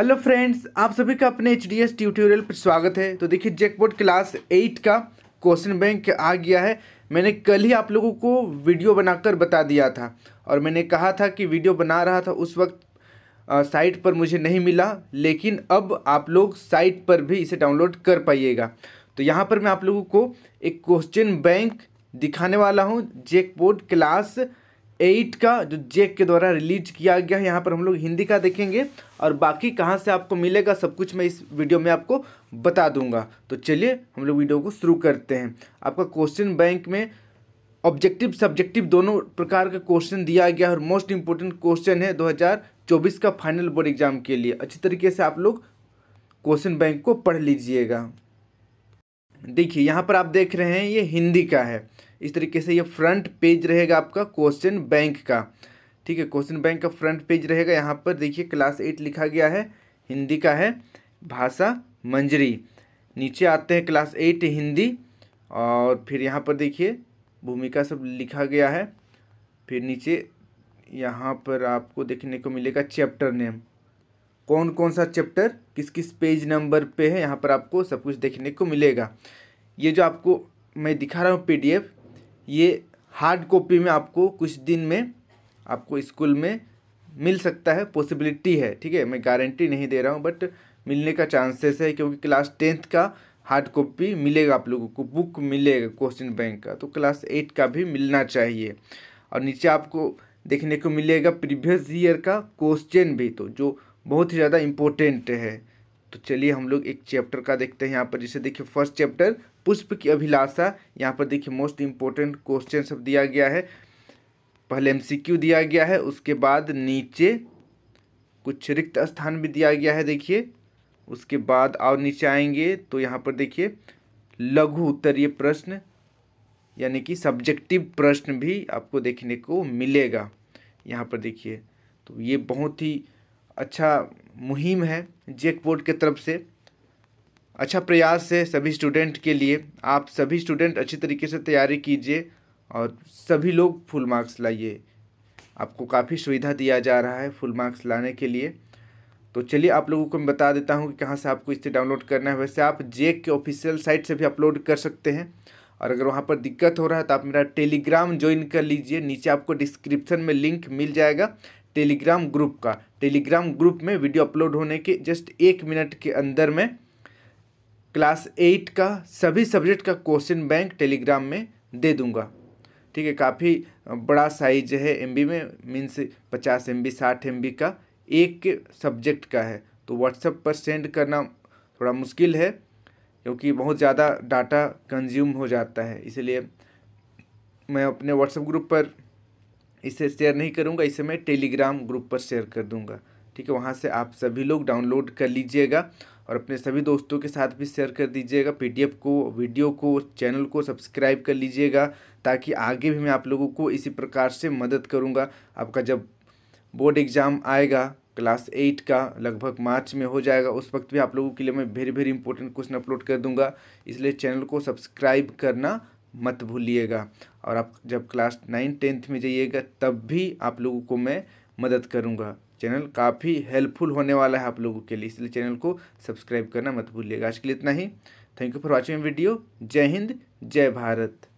hello friends आप सभी का अपने एच डी एस ट्यूटोरियल पर स्वागत है तो देखिए जैकपॉट क्लास एट का क्वेश्चन बैंक आ गया है मैंने कल ही आप लोगों को वीडियो बनाकर बता दिया था और मैंने कहा था कि वीडियो बना रहा था उस वक्त साइट पर मुझे नहीं मिला लेकिन अब आप लोग साइट पर भी इसे डाउनलोड कर पाइएगा तो यहाँ पर मैं आप लोगों को एक क्वेश्चन बैंक दिखाने वाला हूँ जेकबोर्ड क्लास एट का जो जेक के द्वारा रिलीज किया गया है यहाँ पर हम लोग हिंदी का देखेंगे और बाकी कहाँ से आपको मिलेगा सब कुछ मैं इस वीडियो में आपको बता दूंगा तो चलिए हम लोग वीडियो को शुरू करते हैं आपका क्वेश्चन बैंक में ऑब्जेक्टिव सब्जेक्टिव दोनों प्रकार का क्वेश्चन दिया गया है और मोस्ट इम्पोर्टेंट क्वेश्चन है दो का फाइनल बोर्ड एग्जाम के लिए अच्छी तरीके से आप लोग क्वेश्चन बैंक को पढ़ लीजिएगा देखिए यहाँ पर आप देख रहे हैं ये हिंदी का है इस तरीके से ये फ्रंट पेज रहेगा आपका क्वेश्चन बैंक का ठीक है क्वेश्चन बैंक का फ्रंट पेज रहेगा यहाँ पर देखिए क्लास एट लिखा गया है हिंदी का है भाषा मंजरी नीचे आते हैं क्लास एट हिंदी और फिर यहाँ पर देखिए भूमिका सब लिखा गया है फिर नीचे यहाँ पर आपको देखने को मिलेगा चैप्टर नेम कौन कौन सा चैप्टर किस किस पेज नंबर पे है यहाँ पर आपको सब कुछ देखने को मिलेगा ये जो आपको मैं दिखा रहा हूँ पीडीएफ ये हार्ड कॉपी में आपको कुछ दिन में आपको स्कूल में मिल सकता है पॉसिबिलिटी है ठीक है मैं गारंटी नहीं दे रहा हूँ बट मिलने का चांसेस है क्योंकि क्लास टेंथ का हार्ड कॉपी मिलेगा आप लोगों को बुक मिलेगा क्वेश्चन बैंक का तो क्लास एट का भी मिलना चाहिए और नीचे आपको देखने को मिलेगा प्रीवियस ईयर का क्वेश्चन भी तो जो बहुत ही ज़्यादा इम्पोर्टेंट है तो चलिए हम लोग एक चैप्टर का देखते हैं यहाँ पर जिसे देखिए फर्स्ट चैप्टर पुष्प की अभिलाषा यहाँ पर देखिए मोस्ट इम्पोर्टेंट क्वेश्चन सब दिया गया है पहले एम दिया गया है उसके बाद नीचे कुछ रिक्त स्थान भी दिया गया है देखिए उसके बाद और नीचे आएंगे तो यहाँ पर देखिए लघु उत्तरीय प्रश्न यानी कि सब्जेक्टिव प्रश्न भी आपको देखने को मिलेगा यहाँ पर देखिए तो ये बहुत ही अच्छा मुहिम है जेक बोर्ड के तरफ से अच्छा प्रयास है सभी स्टूडेंट के लिए आप सभी स्टूडेंट अच्छी तरीके से तैयारी कीजिए और सभी लोग फुल मार्क्स लाइए आपको काफ़ी सुविधा दिया जा रहा है फुल मार्क्स लाने के लिए तो चलिए आप लोगों को मैं बता देता हूँ कि कहाँ से आपको इसे डाउनलोड करना है वैसे आप जेक के ऑफिशियल साइट से भी अपलोड कर सकते हैं और अगर वहाँ पर दिक्कत हो रहा है तो आप मेरा टेलीग्राम ज्वाइन कर लीजिए नीचे आपको डिस्क्रिप्शन में लिंक मिल जाएगा टेलीग्राम ग्रुप का टेलीग्राम ग्रुप में वीडियो अपलोड होने के जस्ट एक मिनट के अंदर में क्लास एट का सभी सब्जेक्ट का क्वेश्चन बैंक टेलीग्राम में दे दूंगा ठीक है काफ़ी बड़ा साइज है एमबी में मीन्स पचास एमबी साठ एमबी का एक सब्जेक्ट का है तो व्हाट्सएप पर सेंड करना थोड़ा मुश्किल है क्योंकि बहुत ज़्यादा डाटा कंज्यूम हो जाता है इसलिए मैं अपने व्हाट्सएप ग्रुप पर इसे शेयर नहीं करूँगा इसे मैं टेलीग्राम ग्रुप पर शेयर कर दूँगा ठीक है वहाँ से आप सभी लोग डाउनलोड कर लीजिएगा और अपने सभी दोस्तों के साथ भी शेयर कर दीजिएगा पीडीएफ को वीडियो को चैनल को सब्सक्राइब कर लीजिएगा ताकि आगे भी मैं आप लोगों को इसी प्रकार से मदद करूँगा आपका जब बोर्ड एग्ज़ाम आएगा क्लास एट का लगभग मार्च में हो जाएगा उस वक्त भी आप लोगों के लिए मैं very very important question upload कर दूंगा इसलिए चैनल को सब्सक्राइब करना मत भूलिएगा और आप जब क्लास नाइन टेंथ में जाइएगा तब भी आप लोगों को मैं मदद करूँगा चैनल काफ़ी हेल्पफुल होने वाला है आप लोगों के लिए इसलिए चैनल को सब्सक्राइब करना मत भूलिएगा आज के लिए इतना ही thank you for watching video जय हिंद जय भारत